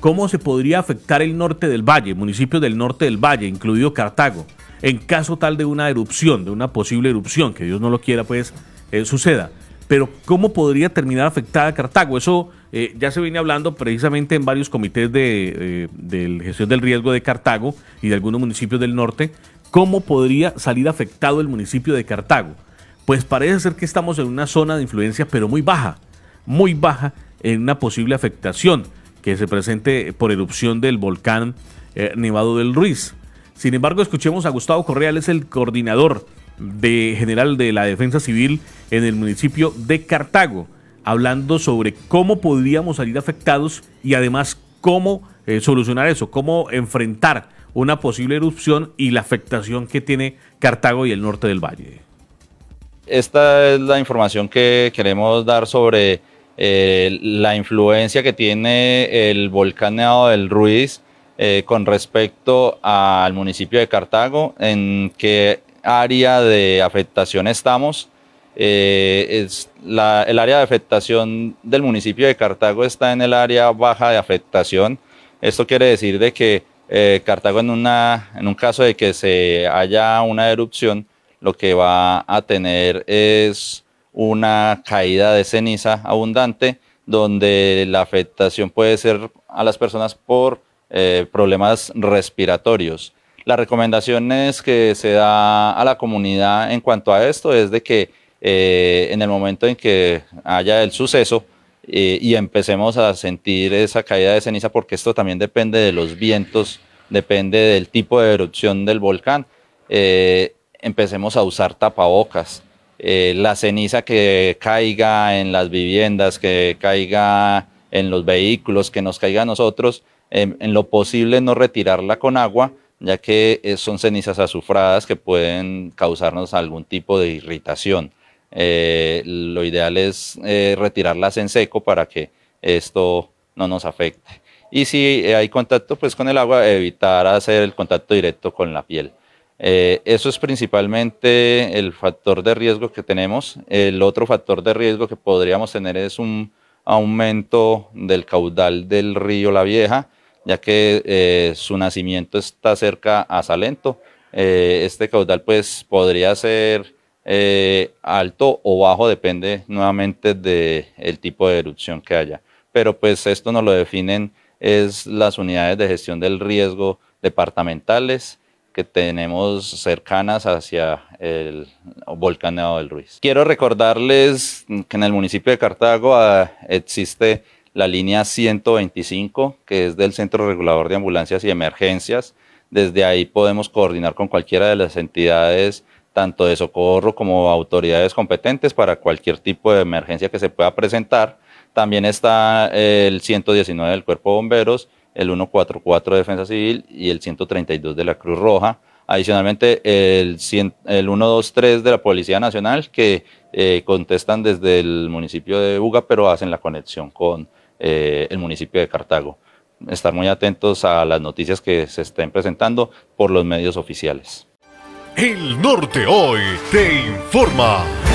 cómo se podría afectar el norte del valle, municipios del norte del valle, incluido Cartago, en caso tal de una erupción, de una posible erupción, que Dios no lo quiera, pues eh, suceda. Pero cómo podría terminar afectada Cartago, eso eh, ya se viene hablando precisamente en varios comités de, eh, de gestión del riesgo de Cartago y de algunos municipios del norte, cómo podría salir afectado el municipio de Cartago. Pues parece ser que estamos en una zona de influencia, pero muy baja, muy baja en una posible afectación que se presente por erupción del volcán eh, Nevado del Ruiz. Sin embargo, escuchemos a Gustavo Correa, es el coordinador de, general de la Defensa Civil en el municipio de Cartago, hablando sobre cómo podríamos salir afectados y además cómo eh, solucionar eso, cómo enfrentar una posible erupción y la afectación que tiene Cartago y el norte del valle. Esta es la información que queremos dar sobre eh, la influencia que tiene el volcaneado del Ruiz eh, con respecto al municipio de Cartago, en qué área de afectación estamos. Eh, es la, el área de afectación del municipio de Cartago está en el área baja de afectación. Esto quiere decir de que Cartago en, una, en un caso de que se haya una erupción, lo que va a tener es una caída de ceniza abundante, donde la afectación puede ser a las personas por eh, problemas respiratorios. Las recomendaciones que se da a la comunidad en cuanto a esto es de que eh, en el momento en que haya el suceso eh, y empecemos a sentir esa caída de ceniza, porque esto también depende de los vientos, depende del tipo de erupción del volcán, empecemos a usar tapabocas eh, la ceniza que caiga en las viviendas, que caiga en los vehículos, que nos caiga a nosotros, em, en lo posible no retirarla con agua, ya que eh, son cenizas azufradas que pueden causarnos algún tipo de irritación. Eh, lo ideal es retirarlas en seco para que esto no nos afecte. Y si hay contacto pues, con el agua, evitar hacer el contacto directo con la piel. Eh, eso es principalmente el factor de riesgo que tenemos. El otro factor de riesgo que podríamos tener es un aumento del caudal del río La Vieja, ya que eh, su nacimiento está cerca a Salento. Eh, este caudal pues podría ser alto o bajo, depende nuevamente del tipo de erupción que haya. Pero pues esto nos lo definen es las unidades de gestión del riesgo departamentales que tenemos cercanas hacia el volcaneado del Ruiz. Quiero recordarles que en el municipio de Cartago ah, existe la línea 125, que es del Centro Regulador de Ambulancias y Emergencias. Desde ahí podemos coordinar con cualquiera de las entidades, tanto de socorro como autoridades competentes, para cualquier tipo de emergencia que se pueda presentar. También está el 119 del Cuerpo Bomberos el 144 de Defensa Civil y el 132 de la Cruz Roja. Adicionalmente, el, 123 de la Policía Nacional, que eh, contestan desde el municipio de Uga pero hacen la conexión con eh, el municipio de Cartago. Estar muy atentos a las noticias que se estén presentando por los medios oficiales. El Norte Hoy te informa.